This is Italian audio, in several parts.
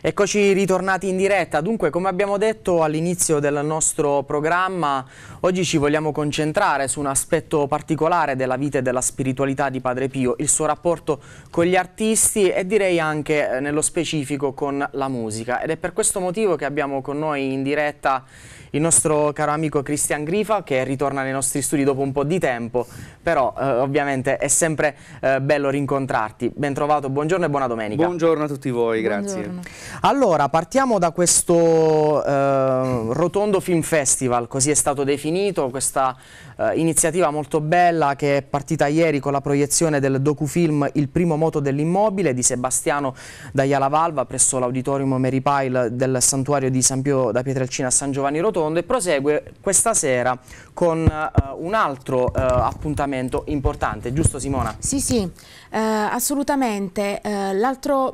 Eccoci ritornati in diretta, dunque come abbiamo detto all'inizio del nostro programma oggi ci vogliamo concentrare su un aspetto particolare della vita e della spiritualità di Padre Pio, il suo rapporto con gli artisti e direi anche eh, nello specifico con la musica ed è per questo motivo che abbiamo con noi in diretta il nostro caro amico Cristian Grifa che ritorna nei nostri studi dopo un po' di tempo, però eh, ovviamente è sempre eh, bello rincontrarti. Ben trovato, buongiorno e buona domenica. Buongiorno a tutti voi, grazie. Buongiorno. Allora, partiamo da questo eh, Rotondo Film Festival, così è stato definito, questa eh, iniziativa molto bella che è partita ieri con la proiezione del docufilm Il primo moto dell'immobile di Sebastiano D'Aiala Valva presso l'auditorium Mary Pyle del santuario di San Pio da Pietrelcina a San Giovanni Rotondo e prosegue questa sera con uh, un altro uh, appuntamento importante, giusto Simona? Sì, sì, uh, assolutamente. Mh,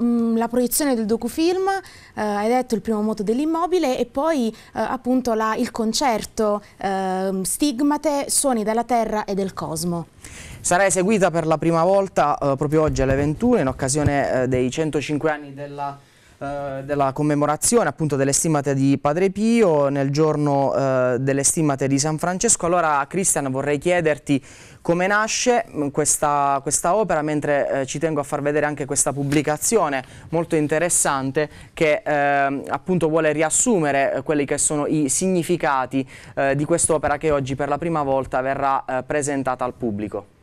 mm, la proiezione del docufilm, hai detto il primo moto dell'immobile e poi appunto la, il concerto ehm, Stigmate, Suoni della Terra e del Cosmo. Sarà eseguita per la prima volta proprio oggi alle 21 in occasione dei 105 anni della eh, della commemorazione appunto delle stimate di Padre Pio nel giorno eh, delle stimate di San Francesco. Allora Cristian vorrei chiederti come nasce mm, questa, questa opera mentre eh, ci tengo a far vedere anche questa pubblicazione molto interessante che ehm, appunto vuole riassumere eh, quelli che sono i significati eh, di quest'opera che oggi per la prima volta verrà presentata al pubblico.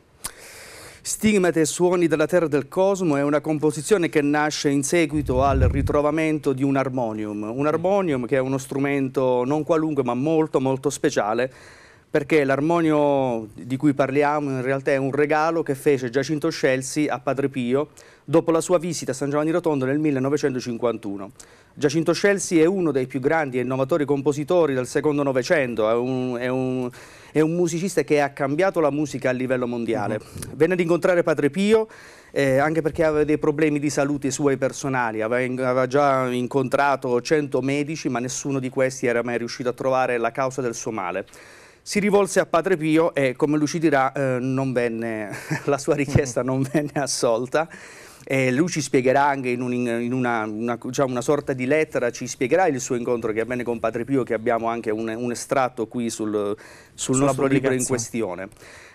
Stigmate e suoni della terra del cosmo è una composizione che nasce in seguito al ritrovamento di un armonium, un armonium che è uno strumento non qualunque ma molto molto speciale perché l'armonio di cui parliamo in realtà è un regalo che fece Giacinto Scelsi a Padre Pio dopo la sua visita a San Giovanni Rotondo nel 1951. Giacinto Scelsi è uno dei più grandi e innovatori compositori del secondo novecento, è un, è, un, è un, musicista che ha cambiato la musica a livello mondiale. Mm. Venne ad incontrare Padre Pio eh, anche perché aveva dei problemi di salute suoi personali, aveva, aveva già incontrato 100 medici ma nessuno di questi era mai riuscito a trovare la causa del suo male si rivolse a Padre Pio e, come lui ci dirà, eh, venne, la sua richiesta mm. non venne assolta e lui ci spiegherà anche in, un, in una, una, diciamo una, sorta di lettera, ci spiegherà il suo incontro che avvenne con Padre Pio, che abbiamo anche un, un estratto qui sul, sul nostro libro in questione.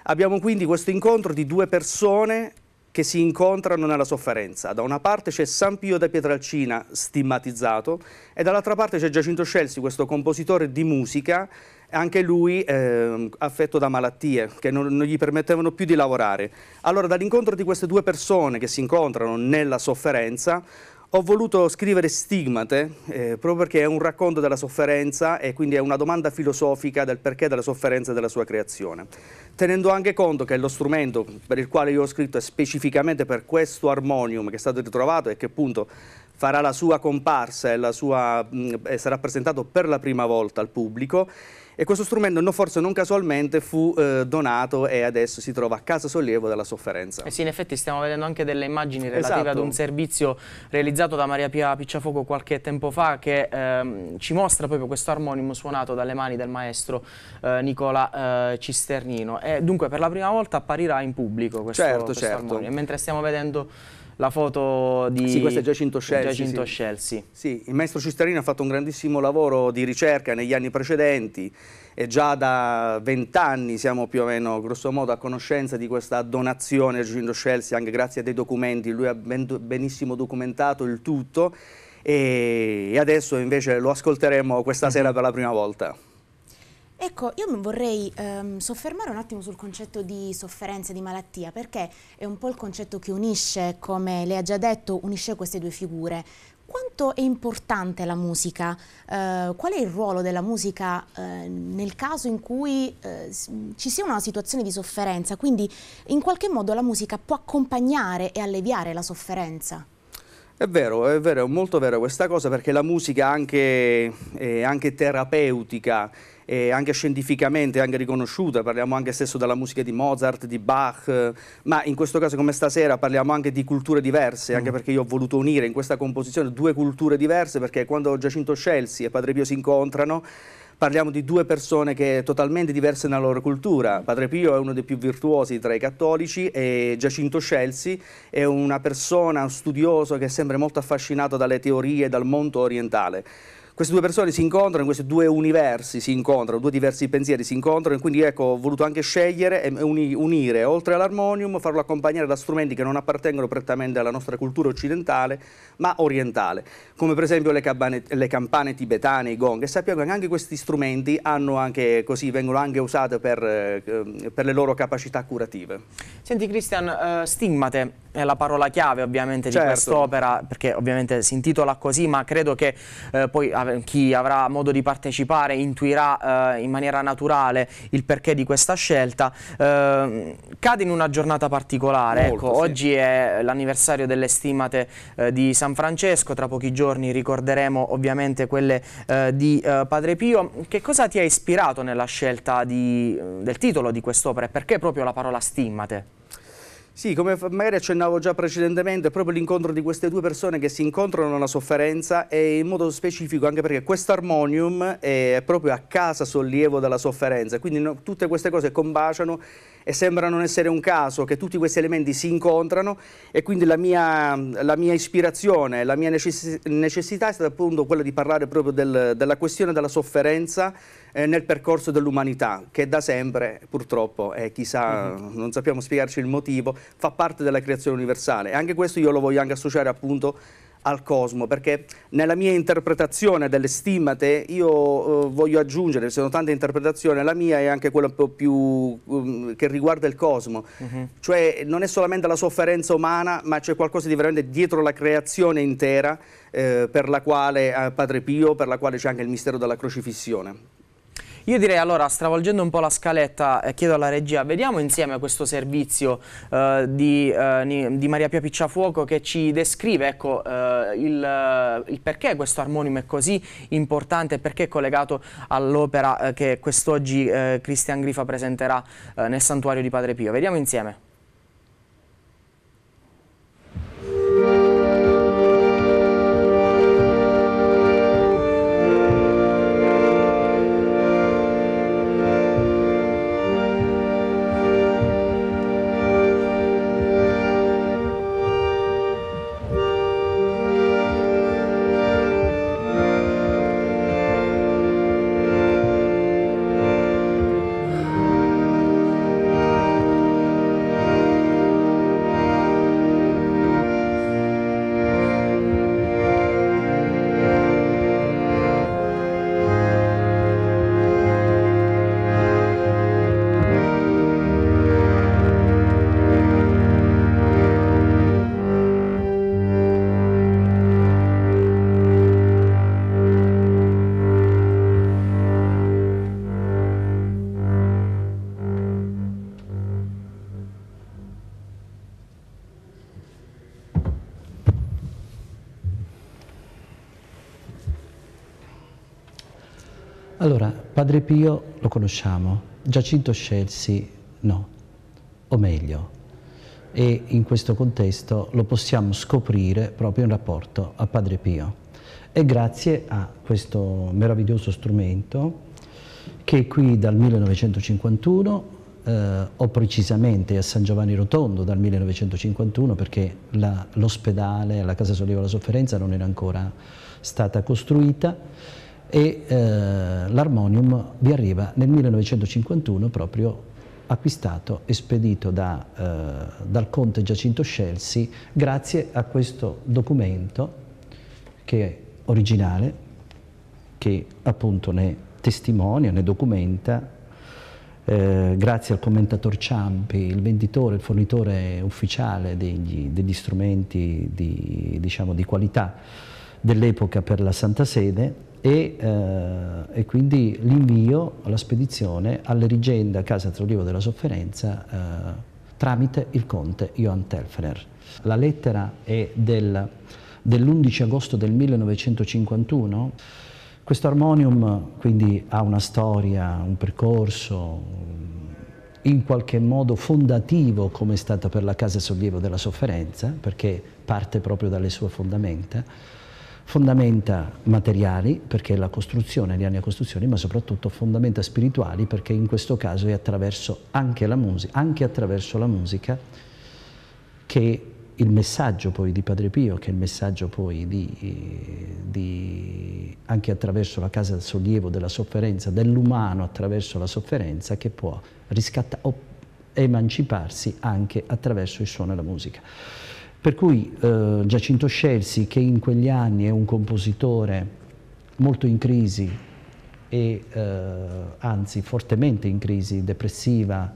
Abbiamo quindi questo incontro di due persone che si incontrano nella sofferenza. Da una parte c'è San Pio da Pietralcina, stigmatizzato, e dall'altra parte c'è Giacinto Scelsi, questo compositore di musica, anche lui eh, affetto da malattie che non, non, gli permettevano più di lavorare. Allora dall'incontro di queste due persone che si incontrano nella sofferenza ho voluto scrivere Stigmate eh, proprio perché è un racconto della sofferenza e quindi è una domanda filosofica del perché della sofferenza e della sua creazione, tenendo anche conto che lo strumento per il quale io ho scritto è specificamente per questo armonium che è stato ritrovato e che appunto farà la sua comparsa e la sua, mh, mm, sarà presentato per la prima volta al pubblico e questo strumento, no, forse non casualmente, fu eh, donato e adesso si trova a casa sollievo della sofferenza. Eh sì, in effetti stiamo vedendo anche delle immagini relative esatto. ad un servizio realizzato da Maria Pia Picciafuoco qualche tempo fa che ehm, ci mostra proprio questo armonimo suonato dalle mani del maestro eh, Nicola eh, Cisternino. E dunque per la prima volta apparirà in pubblico questo, certo, questo certo. armonium, mentre stiamo vedendo la foto di... Sì, questa è Giacinto Scelsi. Giacinto sì. Scelsi. Sì, il maestro Cisterino ha fatto un grandissimo lavoro di ricerca negli anni precedenti e già da vent'anni siamo più o meno grossomodo a conoscenza di questa donazione a Giacinto Scelsi anche grazie a dei documenti, lui ha benissimo documentato il tutto e adesso invece lo ascolteremo questa sera per la prima volta. Ecco, io vorrei ehm, soffermare un attimo sul concetto di sofferenza e di malattia, perché è un po' il concetto che unisce, come lei ha già detto, unisce queste due figure. Quanto è importante la musica? Eh, qual è il ruolo della musica eh, nel caso in cui eh, ci sia una situazione di sofferenza? Quindi in qualche modo la musica può accompagnare e alleviare la sofferenza? È vero, è vero, è molto vero questa cosa perché la musica anche, è eh, anche terapeutica eh, anche scientificamente anche riconosciuta, parliamo anche stesso della musica di Mozart, di Bach, eh, ma in questo caso come stasera parliamo anche di culture diverse, anche mm. perché io ho voluto unire in questa composizione due culture diverse perché quando Giacinto Scelsi e Padre Pio si incontrano Parliamo di due persone che totalmente diverse nella loro cultura. Padre Pio è uno dei più virtuosi tra i cattolici e Giacinto Scelsi è una persona, studioso che sembra molto affascinato dalle teorie e dal mondo orientale queste due persone si incontrano, questi due universi si incontrano, due diversi pensieri si incontrano e quindi ecco, ho voluto anche scegliere e unire, oltre all'armonium, farlo accompagnare da strumenti che non appartengono prettamente alla nostra cultura occidentale, ma orientale, come per esempio le, cabane, le campane tibetane, i gong, e sappiamo che anche questi strumenti anche così, vengono anche usati per, eh, per, le loro capacità curative. Senti Christian, uh, stigmate è la parola chiave ovviamente di certo. quest'opera, perché ovviamente si intitola così, ma credo che uh, poi chi avrà modo di partecipare intuirà eh, in maniera naturale il perché di questa scelta. Eh, cade in una giornata particolare, ecco. Molto, ecco, sì. oggi è l'anniversario delle stimate eh, di San Francesco, tra pochi giorni ricorderemo ovviamente quelle eh, di eh, Padre Pio. Che cosa ti ha ispirato nella scelta di, del titolo di quest'opera e perché proprio la parola stimmate? Sì, come magari accennavo già precedentemente, è proprio l'incontro di queste due persone che si incontrano nella sofferenza e in modo specifico anche perché questo armonium è proprio a casa sollievo della sofferenza, quindi no, tutte queste cose combaciano e sembra non essere un caso che tutti questi elementi si incontrano e quindi la mia, la mia ispirazione, la mia necessità è stata appunto quella di parlare proprio del, della questione della sofferenza eh, nel percorso dell'umanità, che da sempre purtroppo, eh, chissà, mm -hmm. non sappiamo spiegarci il motivo, fa parte della creazione universale e anche questo io lo voglio anche associare appunto al cosmo, perché nella mia interpretazione delle stimmate io eh, voglio aggiungere, ci sono tante interpretazioni, la mia è anche quella un po' più um, che riguarda il cosmo, uh mhm. -huh. cioè non è solamente la sofferenza umana, ma c'è qualcosa di veramente dietro la creazione intera eh, per la quale eh, Padre Pio, per la quale c'è anche il mistero della crocifissione. Io direi allora, stravolgendo un po' la scaletta, eh, chiedo alla regia, vediamo insieme questo servizio eh, di, eh, di, Maria Pia Picciafuoco che ci descrive ecco, eh, il, eh, il, perché questo armonimo è così importante e perché è collegato all'opera eh, che quest'oggi Cristian Grifa presenterà nel santuario di Padre Pio. Vediamo insieme. Padre Pio lo conosciamo, Giacinto Scelsi no, o meglio, e in questo contesto lo possiamo scoprire proprio in rapporto a Padre Pio. E grazie a questo meraviglioso strumento che qui dal 1951 eh, o precisamente a San Giovanni Rotondo dal 1951 perché l'ospedale, la, la Casa Sollievo la Sofferenza non era ancora stata costruita e eh, l'Armonium vi arriva nel 1951 proprio acquistato e spedito da, eh, dal conte Giacinto Scelsi grazie a questo documento che è originale, che appunto ne testimonia, ne documenta, eh, grazie al commentator Ciampi, il venditore, il fornitore ufficiale degli, degli strumenti di, diciamo, di qualità dell'epoca per la Santa Sede, e, eh, e quindi l'invio, la spedizione all'erigenda Casa Trolivo della Sofferenza eh, tramite il conte Johann Telfner. La lettera è del, dell'11 agosto del 1951. Questo armonium quindi ha una storia, un percorso, in qualche modo fondativo come è stata per la Casa Sollievo della Sofferenza, perché parte proprio dalle sue fondamenta, fondamenta materiali perché la costruzione, le anni a costruzioni, ma soprattutto fondamenta spirituali perché in questo caso è attraverso anche, la musica, anche attraverso la musica che il messaggio poi di Padre Pio, che il messaggio poi di, di, anche attraverso la casa del sollievo, della sofferenza, dell'umano attraverso la sofferenza, che può riscattare o emanciparsi anche attraverso il suono e la musica. Per cui eh, Giacinto Scelsi, che in quegli anni è un compositore molto in crisi e eh, anzi fortemente in crisi, depressiva,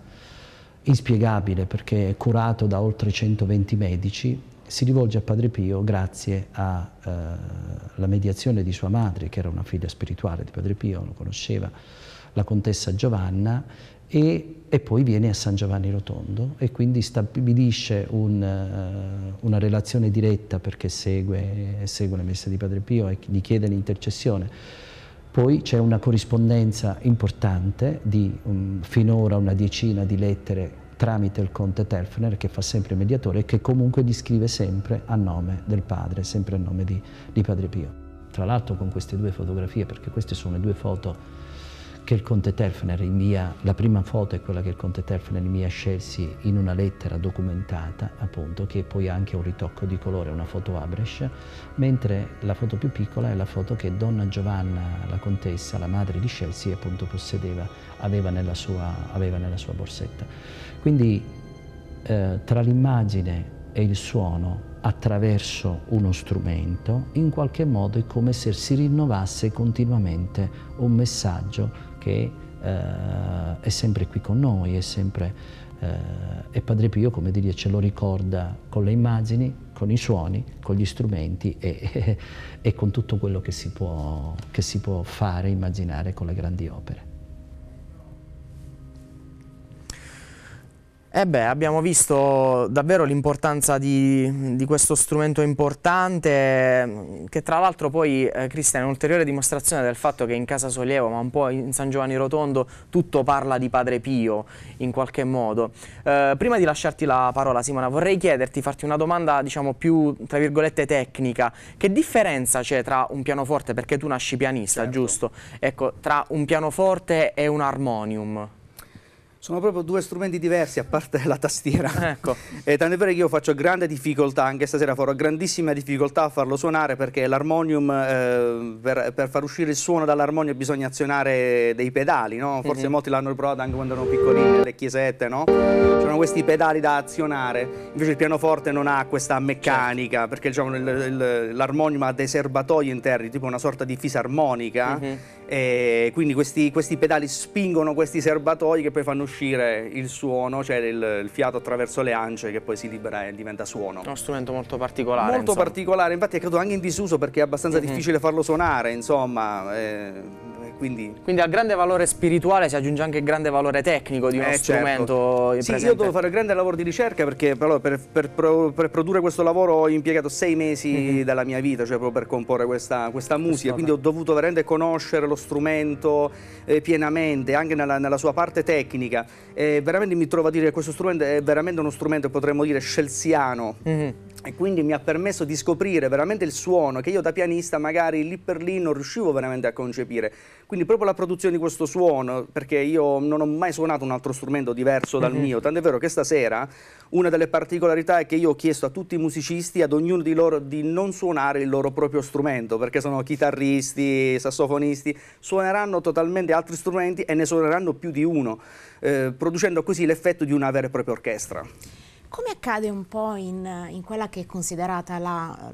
inspiegabile perché è curato da oltre 120 medici, si rivolge a Padre Pio grazie alla eh, mediazione di sua madre, che era una figlia spirituale di Padre Pio, lo conosceva, la contessa Giovanna, e, e, poi viene a San Giovanni Rotondo e quindi stabilisce un, eh, una relazione diretta perché segue, segue la messa di Padre Pio e gli chiede l'intercessione. Poi c'è una corrispondenza importante di um, finora una decina di lettere tramite il conte Telfner che fa sempre mediatore e che comunque gli scrive sempre a nome del padre, sempre a nome di, di Padre Pio. Tra l'altro con queste due fotografie, perché queste sono le due foto che il conte Terfner invia, la prima foto è quella che il conte Terfner invia a Chelsea in una lettera documentata, appunto, che poi ha anche un ritocco di colore, una foto Abresh, mentre la foto più piccola è la foto che donna Giovanna, la contessa, la madre di Chelsea, appunto possedeva, aveva nella sua, aveva nella sua borsetta. Quindi eh, tra l'immagine e il suono attraverso uno strumento, in qualche modo è come se si rinnovasse continuamente un messaggio che eh, è sempre qui con noi, è sempre, eh, e Padre Pio, come dire, ce lo ricorda con le immagini, con i suoni, con gli strumenti e, e, e con tutto quello che si, può, che si può fare, immaginare con le grandi opere. Eh beh, abbiamo visto davvero l'importanza di, di, questo strumento importante che tra l'altro poi, eh, Cristian, è un'ulteriore dimostrazione del fatto che in Casa Sollievo, ma un po' in San Giovanni Rotondo, tutto parla di Padre Pio in qualche modo. Eh, prima di lasciarti la parola Simona, vorrei chiederti, farti una domanda diciamo più, tra virgolette, tecnica. Che differenza c'è tra un pianoforte, perché tu nasci pianista, certo. giusto? Ecco, tra un pianoforte e un harmonium? sono proprio due strumenti diversi a parte la tastiera ecco. ecco. e tant'è vero che io faccio grande difficoltà anche stasera farò grandissima difficoltà a farlo suonare perché l'armonium eh, per, per, far uscire il suono dall'armonio bisogna azionare dei pedali no? forse mm -hmm. molti l'hanno provato anche quando erano piccolini nelle chiesette no? c'erano questi pedali da azionare invece il pianoforte non ha questa meccanica certo. perché diciamo, l'armonium ha dei serbatoi interni tipo una sorta di fisarmonica mm -hmm. e quindi questi, questi pedali spingono questi serbatoi che poi fanno uscire uscire il suono, cioè il, il, fiato attraverso le ance che poi si libera e diventa suono. È uno strumento molto particolare. Molto insomma. particolare, infatti è caduto anche in disuso perché è abbastanza mm -hmm. difficile farlo suonare, insomma. Eh, quindi... quindi al grande valore spirituale si aggiunge anche il grande valore tecnico di uno eh, certo. strumento. Certo. Sì, io devo fare un grande lavoro di ricerca perché però, per, per, per, produrre questo lavoro ho impiegato sei mesi mm -hmm. dalla mia vita, cioè proprio per comporre questa, questa musica, quindi ho dovuto veramente conoscere lo strumento eh, pienamente, anche nella, nella, sua parte tecnica. E veramente mi trovo a dire che questo strumento è veramente uno strumento, potremmo dire, scelsiano. Mm -hmm e quindi mi ha permesso di scoprire veramente il suono che io da pianista magari lì per lì non riuscivo veramente a concepire. Quindi proprio la produzione di questo suono, perché io non ho mai suonato un altro strumento diverso dal mhm. mio, tant'è vero che stasera una delle particolarità è che io ho chiesto a tutti i musicisti, ad ognuno di loro, di non suonare il loro proprio strumento, perché sono chitarristi, sassofonisti, suoneranno totalmente altri strumenti e ne suoneranno più di uno, eh, producendo così l'effetto di una vera e propria orchestra. Come accade un po' in, in quella che è considerata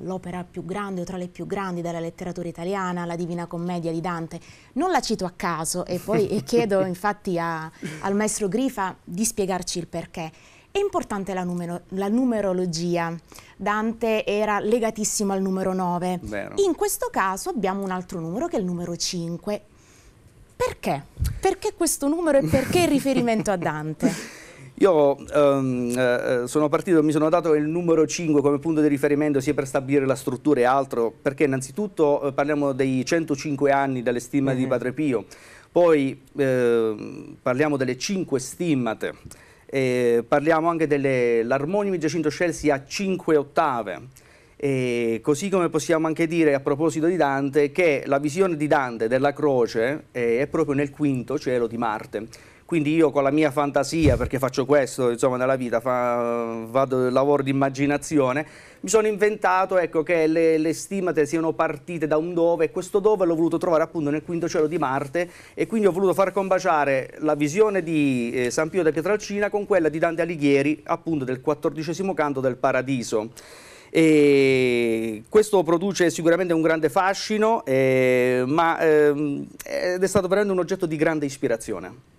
l'opera più grande o tra le più grandi della letteratura italiana, la Divina Commedia di Dante, non la cito a caso e poi e chiedo infatti a, al maestro Grifa di spiegarci il perché. È importante la, numero, la, numerologia. Dante era legatissimo al numero 9. Vero. In questo caso abbiamo un altro numero che è il numero 5. Perché? Perché questo numero e perché il riferimento a Dante? Io ehm, eh, eh, sono partito, mi sono dato il numero 5 come punto di riferimento sia per stabilire la struttura e altro, perché innanzitutto eh, parliamo dei 105 anni dalle stime mm -hmm. di mhm. Padre Pio, poi eh, parliamo delle 5 stimmate, parliamo anche dell'armonium di Giacinto Scelsi a 5 ottave, e così come possiamo anche dire a proposito di Dante che la visione di Dante della croce eh, è proprio nel quinto cielo di Marte quindi io con la mia fantasia, perché faccio questo insomma, nella vita, fa, vado, lavoro di immaginazione, mi sono inventato ecco, che le, le, stimate siano partite da un dove e questo dove l'ho voluto trovare appunto nel quinto cielo di Marte e quindi ho voluto far combaciare la visione di eh, San Pio da Pietralcina con quella di Dante Alighieri appunto del quattordicesimo canto del Paradiso. E questo produce sicuramente un grande fascino, eh, ma, ehm, ed è stato veramente un oggetto di grande ispirazione.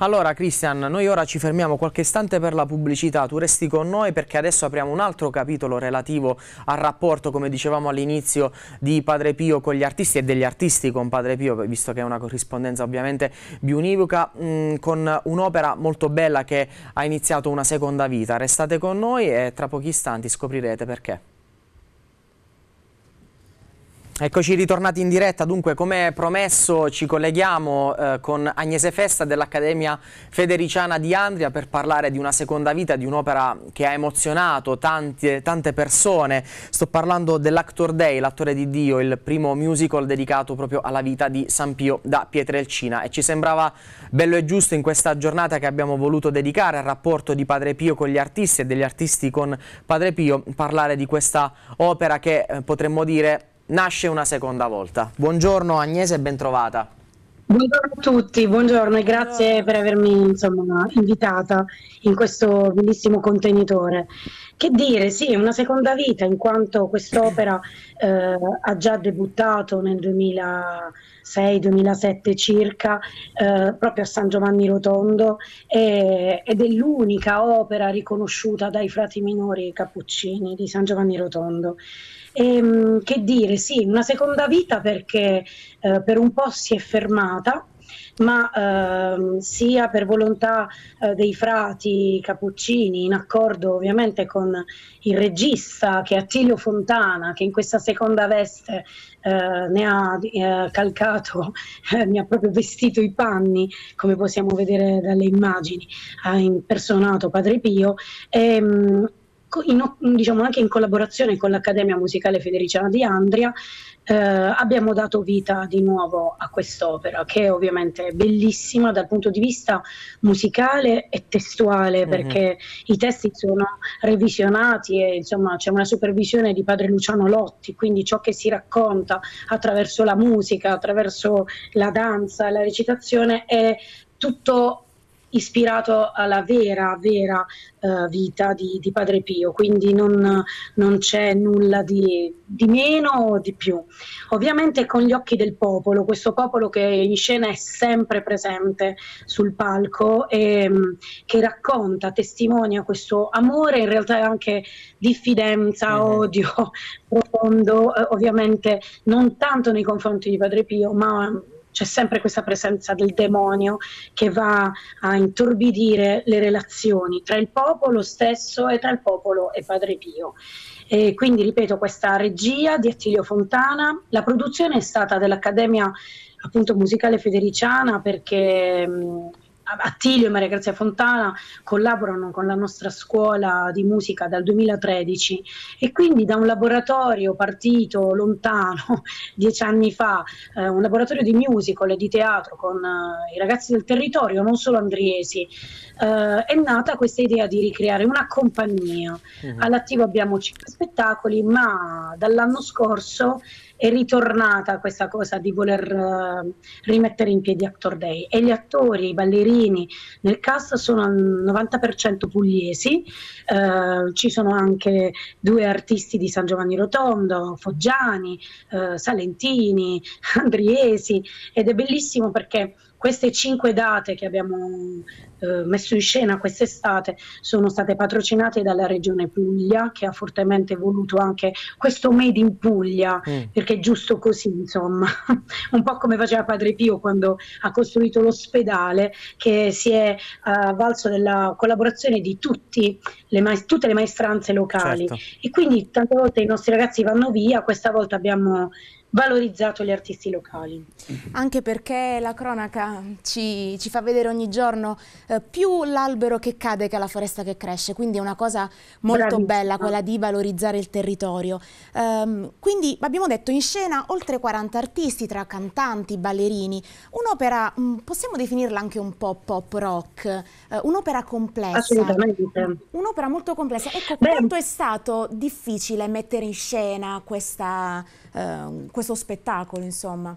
Allora Cristian, noi ora ci fermiamo qualche istante per la pubblicità, tu resti con noi perché adesso apriamo un altro capitolo relativo al rapporto, come dicevamo all'inizio, di Padre Pio con gli artisti e degli artisti con Padre Pio, visto che è una corrispondenza ovviamente bionivoca, mm, con un'opera molto bella che ha iniziato una seconda vita. Restate con noi e tra pochi istanti scoprirete perché. Eccoci ritornati in diretta, dunque come promesso ci colleghiamo eh, con Agnese Festa dell'Accademia Federiciana di Andria per parlare di una seconda vita, di un'opera che ha emozionato tante, tante persone. Sto parlando dell'Actor Day, l'attore di Dio, il primo musical dedicato proprio alla vita di San Pio da Pietrelcina e ci sembrava bello e giusto in questa giornata che abbiamo voluto dedicare al rapporto di Padre Pio con gli artisti e degli artisti con Padre Pio parlare di questa opera che eh, potremmo dire nasce una seconda volta. Buongiorno Agnese e bentrovata. Buongiorno a tutti, buongiorno e grazie per avermi insomma, invitata in questo bellissimo contenitore. Che dire, sì, una seconda vita in quanto quest'opera eh, ha già debuttato nel 2006-2007 circa eh, proprio a San Giovanni Rotondo e, ed è l'unica opera riconosciuta dai frati minori cappuccini di San Giovanni Rotondo. E, ehm, che dire, sì, una seconda vita perché eh, per un po' si è fermata, ma ehm, sia per volontà eh, dei frati Cappuccini, in accordo ovviamente con il regista che è Attilio Fontana, che in questa seconda veste eh, ne ha eh, calcato, ne eh, ha proprio vestito i panni, come possiamo vedere dalle immagini, ha impersonato Padre Pio, e, ehm, in, diciamo anche in collaborazione con l'Accademia Musicale Federiciana di Andria, eh, abbiamo dato vita di nuovo a quest'opera, che è ovviamente bellissima dal punto di vista musicale e testuale, mm-hmm. perché i testi sono revisionati e insomma c'è una supervisione di padre Luciano Lotti, quindi ciò che si racconta attraverso la musica, attraverso la danza, la recitazione è tutto ispirato alla vera, vera uh, vita di, di, Padre Pio, quindi non, non c'è nulla di, di, meno o di più. Ovviamente con gli occhi del popolo, questo popolo che in scena è sempre presente sul palco e um, che racconta, testimonia questo amore, in realtà anche diffidenza, mm-hmm. odio profondo, eh, ovviamente non tanto nei confronti di Padre Pio, ma c'è sempre questa presenza del demonio che va a intorbidire le relazioni tra il popolo stesso e tra il popolo e Padre Pio. E quindi ripeto questa regia di Attilio Fontana, la produzione è stata dell'Accademia appunto musicale federiciana perché mh, Attilio e Maria Grazia Fontana collaborano con la nostra scuola di musica dal 2013 e quindi da un laboratorio partito lontano dieci anni fa, eh, un laboratorio di musical e di teatro con eh, i ragazzi del territorio, non solo andriesi, eh, è nata questa idea di ricreare una compagnia. Uh-huh. All'attivo abbiamo cinque spettacoli, ma dall'anno scorso è ritornata questa cosa di voler uh, rimettere in piedi Actor Day e gli attori, i ballerini nel cast sono al 90% pugliesi, uh, ci sono anche due artisti di San Giovanni Rotondo, Foggiani, uh, Salentini, Andriesi ed è bellissimo perché queste cinque date che abbiamo eh, messo in scena quest'estate sono state patrocinate dalla Regione Puglia che ha fortemente voluto anche questo Made in Puglia mm. perché è giusto così insomma, un po' come faceva Padre Pio quando ha costruito l'ospedale che si è avvalso eh, della collaborazione di tutti, le ma- tutte le maestranze locali certo. e quindi tante volte i nostri ragazzi vanno via, questa volta abbiamo valorizzato gli artisti locali. Anche perché la cronaca ci, ci fa vedere ogni giorno eh, più l'albero che cade che la foresta che cresce, quindi è una cosa molto Bravissima. bella quella di valorizzare il territorio. Um, quindi abbiamo detto in scena oltre 40 artisti tra cantanti, ballerini, un'opera mm, possiamo definirla anche un po' pop rock, eh, un'opera complessa. Assolutamente. Un'opera molto complessa. Ecco, Beh. quanto è stato difficile mettere in scena questa, eh, questa questo spettacolo, insomma?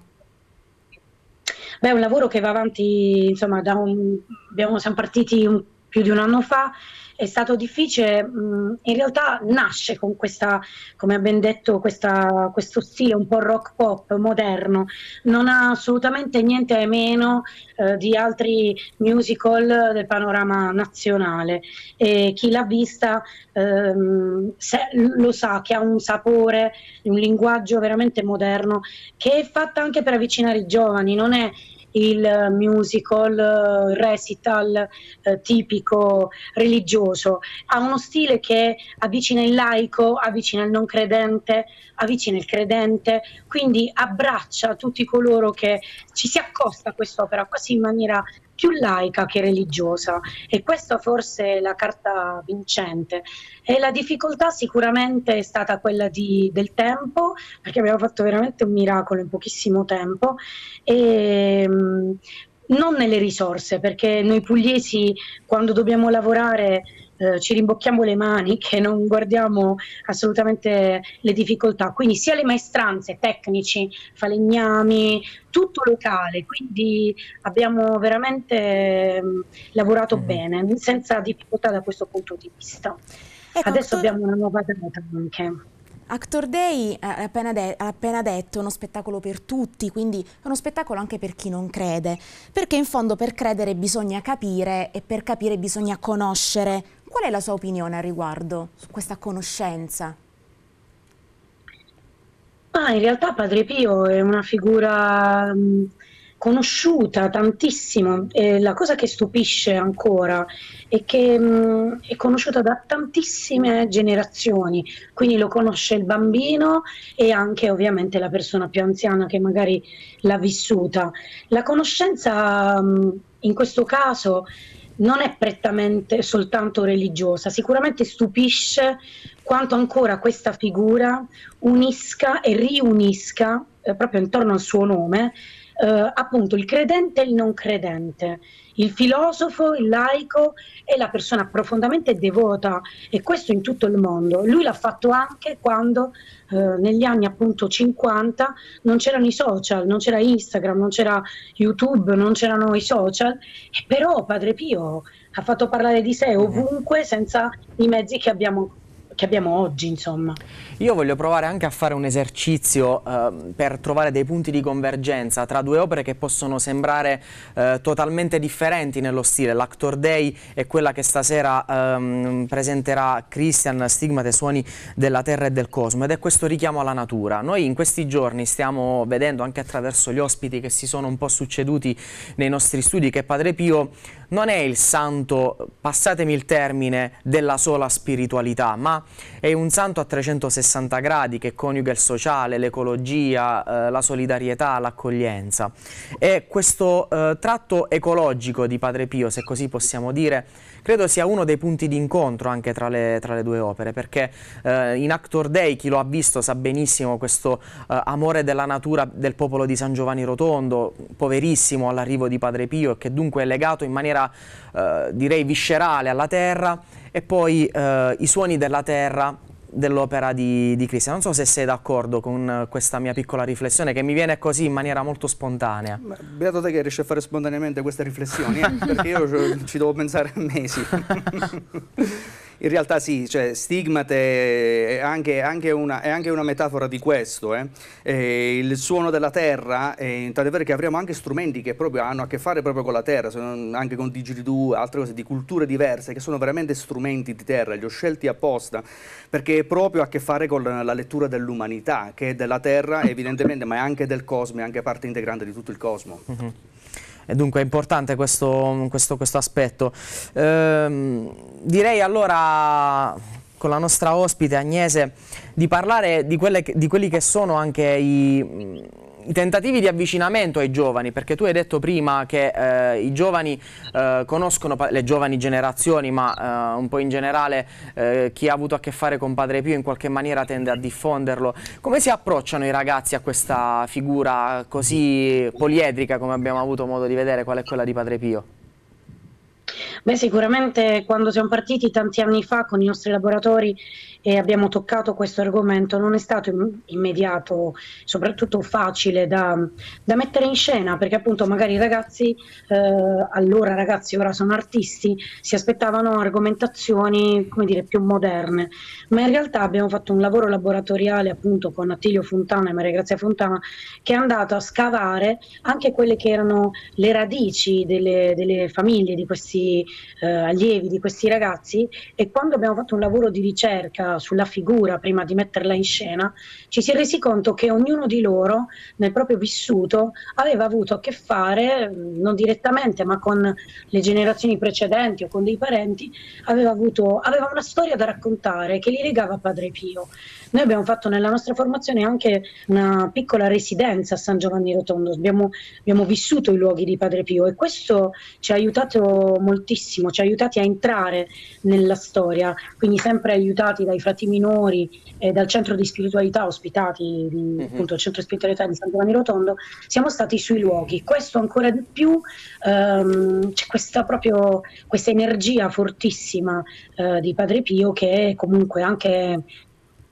Beh, è un lavoro che va avanti, insomma, da un... abbiamo, siamo partiti un più di un anno fa, è stato difficile, in realtà nasce con questa, come ha ben detto, questa, questo stile un po' rock pop moderno, non ha assolutamente niente a meno eh, di altri musical del panorama nazionale e chi l'ha vista ehm, se, lo sa che ha un sapore, un linguaggio veramente moderno che è fatta anche per avvicinare i giovani, non è il musical, il eh, recital eh, tipico religioso. Ha uno stile che avvicina il laico, avvicina il non credente, avvicina il credente, quindi abbraccia tutti coloro che ci si accosta a quest'opera quasi in maniera più laica che religiosa e questa forse è la carta vincente. E la difficoltà sicuramente è stata quella di, del tempo, perché abbiamo fatto veramente un miracolo in pochissimo tempo. E, mh, mm, non nelle risorse, perché noi pugliesi quando dobbiamo lavorare eh, ci rimbocchiamo le maniche, non guardiamo assolutamente le difficoltà. Quindi sia le maestranze, tecnici, falegnami, tutto locale, quindi abbiamo veramente mh, mm, lavorato mm. bene, senza difficoltà da questo punto di vista. Ecco, Adesso Actor... abbiamo una nuova data anche. Actor Day ha appena, de appena detto uno spettacolo per tutti, quindi è uno spettacolo anche per chi non crede, perché in fondo per credere bisogna capire e per capire bisogna conoscere Qual è la sua opinione a riguardo, su questa conoscenza? Ah, in realtà Padre Pio è una figura mm, conosciuta tantissimo e la cosa che stupisce ancora è che mh, mm, è conosciuta da tantissime generazioni, quindi lo conosce il bambino e anche ovviamente la persona più anziana che magari l'ha vissuta. La conoscenza mh, mm, in questo caso non è prettamente soltanto religiosa, sicuramente stupisce quanto ancora questa figura unisca e riunisca eh, proprio intorno al suo nome eh, appunto il credente e il non credente il filosofo, il laico è la persona profondamente devota e questo in tutto il mondo. Lui l'ha fatto anche quando eh, negli anni appunto 50 non c'erano i social, non c'era Instagram, non c'era YouTube, non c'erano i social, e però Padre Pio ha fatto parlare di sé mm-hmm. ovunque senza i mezzi che abbiamo che abbiamo oggi. Insomma. Io voglio provare anche a fare un esercizio eh, per trovare dei punti di convergenza tra due opere che possono sembrare eh, totalmente differenti nello stile. L'Actor Day e quella che stasera ehm, presenterà Christian Stigmate Suoni della Terra e del Cosmo ed è questo richiamo alla natura. Noi in questi giorni stiamo vedendo anche attraverso gli ospiti che si sono un po' succeduti nei nostri studi che Padre Pio non è il santo, passatemi il termine, della sola spiritualità, ma è un santo a 360 gradi che coniuga il sociale, l'ecologia, eh, la solidarietà, l'accoglienza. E questo eh, tratto ecologico di Padre Pio, se così possiamo dire, credo sia uno dei punti di incontro anche tra le, tra le due opere, perché eh, in Actor Day chi lo ha visto sa benissimo questo eh, amore della natura del popolo di San Giovanni Rotondo, poverissimo all'arrivo di Padre Pio e che dunque è legato in maniera eh, direi viscerale alla terra e poi eh, i suoni della terra dell'opera di, di Cristian. Non so se sei d'accordo con questa mia piccola riflessione che mi viene così in maniera molto spontanea. Ma, beato te che riesci a fare spontaneamente queste riflessioni, eh? perché io ci devo pensare mesi. In realtà sì, cioè, stigmate è anche, anche una, è anche, una, metafora di questo. Eh? il suono della terra, eh, tant'è vero che avremo anche strumenti che proprio hanno a che fare proprio con la terra, anche con digiridù, altre cose di culture diverse, che sono veramente strumenti di terra, li ho scelti apposta, perché è proprio a che fare con la, la lettura dell'umanità, che è della terra evidentemente, ma è anche del cosmo, è anche parte integrante di tutto il cosmo. Mm -hmm e dunque è importante questo, questo, questo aspetto. Ehm, direi allora con la nostra ospite Agnese di parlare di, che, di quelli che sono anche i tentativi di avvicinamento ai giovani, perché tu hai detto prima che eh, i giovani eh, conoscono le giovani generazioni, ma eh, un po' in generale eh, chi ha avuto a che fare con Padre Pio in qualche maniera tende a diffonderlo. Come si approcciano i ragazzi a questa figura così poliedrica come abbiamo avuto modo di vedere, qual è quella di Padre Pio? Beh, sicuramente quando siamo partiti tanti anni fa con i nostri laboratori e abbiamo toccato questo argomento, non è stato immediato, soprattutto facile da, da mettere in scena, perché appunto magari i ragazzi, eh, allora ragazzi ora sono artisti, si aspettavano argomentazioni come dire, più moderne, ma in realtà abbiamo fatto un lavoro laboratoriale appunto con Attilio Fontana e Maria Grazia Fontana che è andato a scavare anche quelle che erano le radici delle, delle famiglie di questi eh, allievi, di questi ragazzi e quando abbiamo fatto un lavoro di ricerca sulla figura prima di metterla in scena, ci si è resi conto che ognuno di loro nel proprio vissuto aveva avuto a che fare, non direttamente ma con le generazioni precedenti o con dei parenti, aveva, avuto, aveva una storia da raccontare che li legava a Padre Pio. Noi abbiamo fatto nella nostra formazione anche una piccola residenza a San Giovanni Rotondo, abbiamo, abbiamo vissuto i luoghi di Padre Pio e questo ci ha aiutato moltissimo, ci ha aiutati a entrare nella storia, quindi sempre aiutati dai frati minori e dal centro di spiritualità ospitati, mm-hmm. appunto il centro di spiritualità di San Giovanni Rotondo, siamo stati sui luoghi. Questo ancora di più, ehm, c'è questa proprio questa energia fortissima eh, di Padre Pio che comunque anche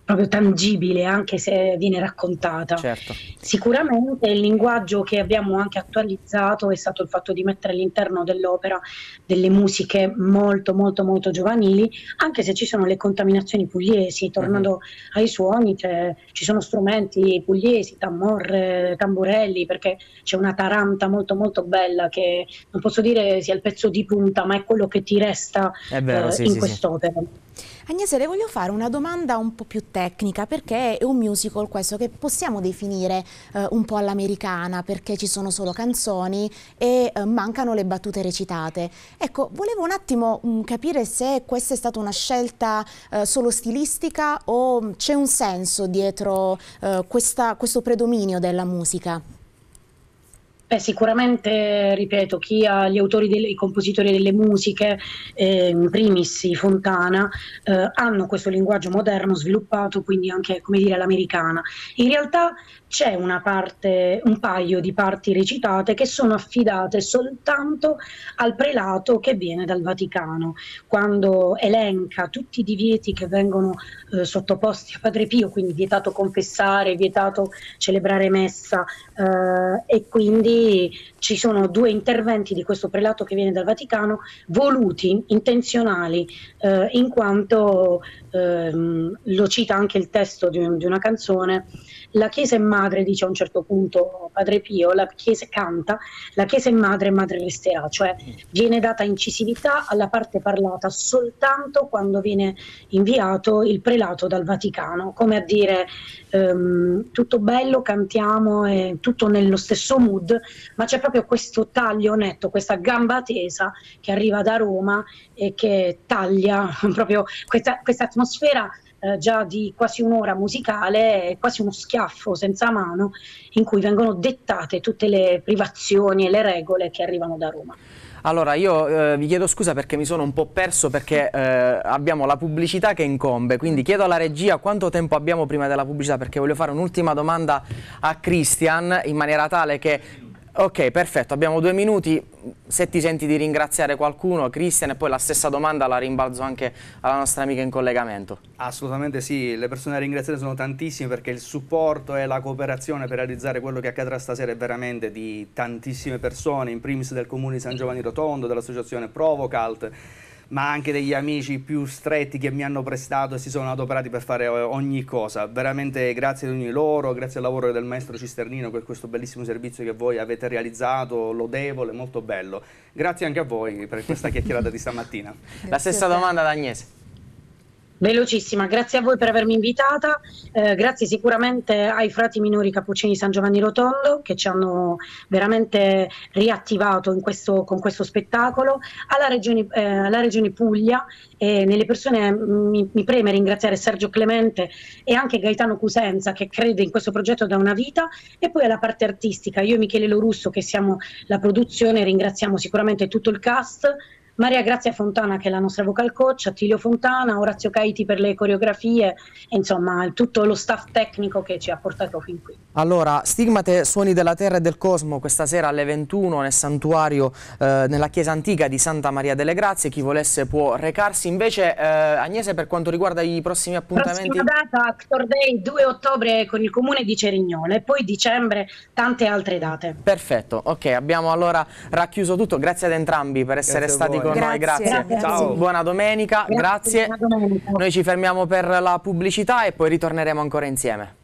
proprio tangibile anche se viene raccontata. Certo. Sicuramente il linguaggio che abbiamo anche attualizzato è stato il fatto di mettere all'interno dell'opera delle musiche molto molto molto giovanili, anche se ci sono le contaminazioni pugliesi, tornando uh-huh. ai suoni cioè, ci sono strumenti pugliesi, tamorre, tamburelli, perché c'è una taranta molto molto bella che non posso dire sia il pezzo di punta, ma è quello che ti resta vero, eh, sì, in sì, quest'opera. Sì. Agnese, le voglio fare una domanda un po' più tecnica perché è un musical questo che possiamo definire eh, un po' all'americana perché ci sono solo canzoni e eh, mancano le battute recitate. Ecco, volevo un attimo mh, mm, capire se questa è stata una scelta eh, solo stilistica o c'è un senso dietro eh, questa, questo predominio della musica. Beh, sicuramente, ripeto, chi ha gli autori, dei compositori delle musiche, eh, in primis Fontana, eh, hanno questo linguaggio moderno sviluppato, quindi anche, come dire, all'americana. In realtà c'è parte, un paio di parti recitate che sono affidate soltanto al prelato che viene dal Vaticano. Quando elenca tutti i divieti che vengono eh, sottoposti a Padre Pio, quindi vietato confessare, vietato celebrare messa, eh, e quindi ci sono due interventi di questo prelato che viene dal Vaticano, voluti, intenzionali, eh, in quanto ehm, lo cita anche il testo di, un, di una canzone, la Chiesa è madre, dice a un certo punto Padre Pio, la Chiesa canta, la Chiesa è madre e madre resterà, cioè viene data incisività alla parte parlata soltanto quando viene inviato il prelato dal Vaticano, come a dire ehm, tutto bello, cantiamo, eh, tutto nello stesso mood, ma c'è proprio questo taglio netto, questa gamba tesa che arriva da Roma e che taglia proprio questa, questa atmosfera eh, già di quasi un'ora musicale, quasi uno schiaffo senza mano in cui vengono dettate tutte le privazioni e le regole che arrivano da Roma. Allora io eh, vi chiedo scusa perché mi sono un po' perso perché eh, abbiamo la pubblicità che incombe, quindi chiedo alla regia quanto tempo abbiamo prima della pubblicità perché voglio fare un'ultima domanda a Christian in maniera tale che Ok, perfetto, abbiamo due minuti, se ti senti di ringraziare qualcuno, Cristian, e poi la stessa domanda la rimbalzo anche alla nostra amica in collegamento. Assolutamente sì, le persone da ringraziare sono tantissime perché il supporto e la cooperazione per realizzare quello che accadrà stasera è veramente di tantissime persone, in primis del Comune di San Giovanni Rotondo, dell'associazione Provocalt, ma anche degli amici più stretti che mi hanno prestato e si sono adoperati per fare eh, ogni cosa. Veramente grazie ad ogni loro, grazie al lavoro del maestro Cisternino per questo bellissimo servizio che voi avete realizzato, lodevole, molto bello. Grazie anche a voi per questa chiacchierata di stamattina. La stessa domanda ad Agnese. Velocissima, grazie a voi per avermi invitata, eh, grazie sicuramente ai frati minori cappuccini San Giovanni Rotondo che ci hanno veramente riattivato questo, con questo spettacolo, alla Regione, eh, alla regione Puglia e nelle persone mm, mi, mi, preme ringraziare Sergio Clemente e anche Gaetano Cusenza che crede in questo progetto da una vita e poi alla parte artistica, io e Michele Lorusso che siamo la produzione ringraziamo sicuramente tutto il cast Maria Grazia Fontana che è la nostra vocal coach, Attilio Fontana, Orazio Caiti per le coreografie e insomma tutto lo staff tecnico che ci ha portato fin qui. Allora, Stigmate Suoni della Terra e del Cosmo questa sera alle 21 nel santuario eh, nella chiesa antica di Santa Maria delle Grazie, chi volesse può recarsi. Invece eh, Agnese per quanto riguarda i prossimi appuntamenti... Prossima data Actor Day 2 ottobre con il comune di Cerignone, poi dicembre tante altre date. Perfetto, ok, abbiamo allora racchiuso tutto, grazie ad entrambi per essere grazie stati con noi con grazie. noi, grazie. grazie. Ciao. Buona domenica, grazie. grazie. Buona domenica. Noi ci fermiamo per la pubblicità e poi ritorneremo ancora insieme.